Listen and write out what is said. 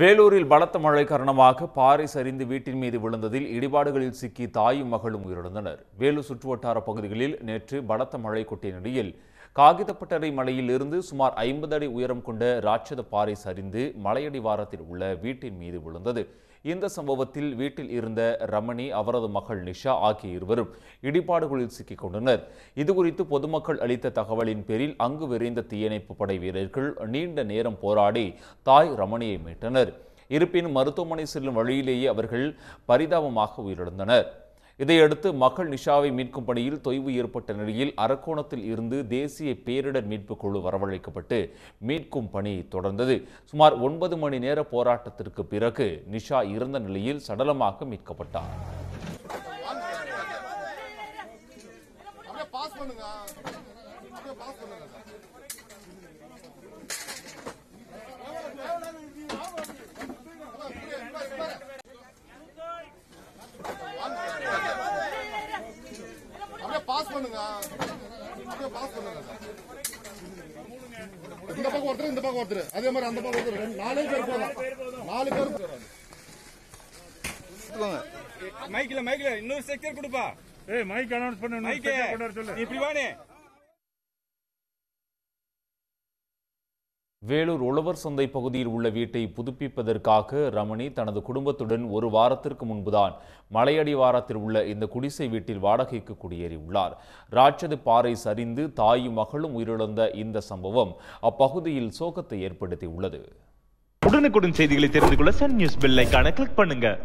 வேலூரில் பலத்த மழை காரணமாக பாறை சரிந்து வீட்டின் மீது விழுந்ததில் இடிபாடுகளில் சிக்கி தாயும் மகளும் உயிரிழந்தனர் வேலூர் சுற்றுவட்டார பகுதிகளில் நேற்று பலத்த மழை கொட்டிய நிலையில் காகிதப்பட்டறை மலையில் இருந்து சுமார் ஐம்பது அடி உயரம் கொண்ட ராட்சத பாறை சரிந்து மலையடி வாரத்தில் உள்ள வீட்டின் மீது விழுந்தது இந்த சம்பவத்தில் வீட்டில் இருந்த ரமணி அவரது மகள் நிஷா ஆகிய இருவரும் இடிபாடுகளில் சிக்கிக் கொண்டனர் இதுகுறித்து பொதுமக்கள் அளித்த தகவலின் பேரில் அங்கு விரைந்த தீயணைப்பு படை வீரர்கள் நீண்ட நேரம் போராடி தாய் ரமணியை மீட்டனர் இருப்பினும் மருத்துவமனை செல்லும் வழியிலேயே அவர்கள் பரிதாபமாக உயிரிழந்தனர் இதையடுத்து மகள் நிஷாவை மீட்கும் பணியில் தொய்வு ஏற்பட்ட நிலையில் அரக்கோணத்தில் இருந்து தேசிய பேரிடர் மீட்புக் குழு வரவழைக்கப்பட்டு மீட்கும் பணி தொடர்ந்தது சுமார் ஒன்பது மணி நேர போராட்டத்திற்கு பிறகு நிஷா இறந்த நிலையில் சடலமாக மீட்கப்பட்டார் பாஸ் பண்ணுங்க பாஸ் பண்ணுங்க பண்ணுங்க பாஸ் பண்ணுங்க இந்த பக்கம் ஒருத்தர் இந்த பக்கம் ஒருத்தர் அதே மாதிரி அந்த பக்கம் ஒருத்தர் நாலு பேர் போதும் நாலு பேர் மைக்ல மைக்ல இன்னொரு செக்டர் கொடுப்பா ஏய் மைக் அனௌன்ஸ் பண்ணு மைக் சொல்லு இப்படி வானே வேலூர் உழவர் சந்தை பகுதியில் உள்ள வீட்டை புதுப்பிப்பதற்காக ரமணி தனது குடும்பத்துடன் ஒரு வாரத்திற்கு முன்புதான் மலையடிவாரத்தில் உள்ள இந்த குடிசை வீட்டில் வாடகைக்கு குடியேறியுள்ளார் ராட்சது பாறை சரிந்து தாயும் மகளும் உயிரிழந்த இந்த சம்பவம் அப்பகுதியில் சோகத்தை ஏற்படுத்தியுள்ளது உடனுக்குடன் செய்திகளை தெரிந்து கொள்ள சன் நியூஸ் பெல்லைக்கான கிளிக் பண்ணுங்க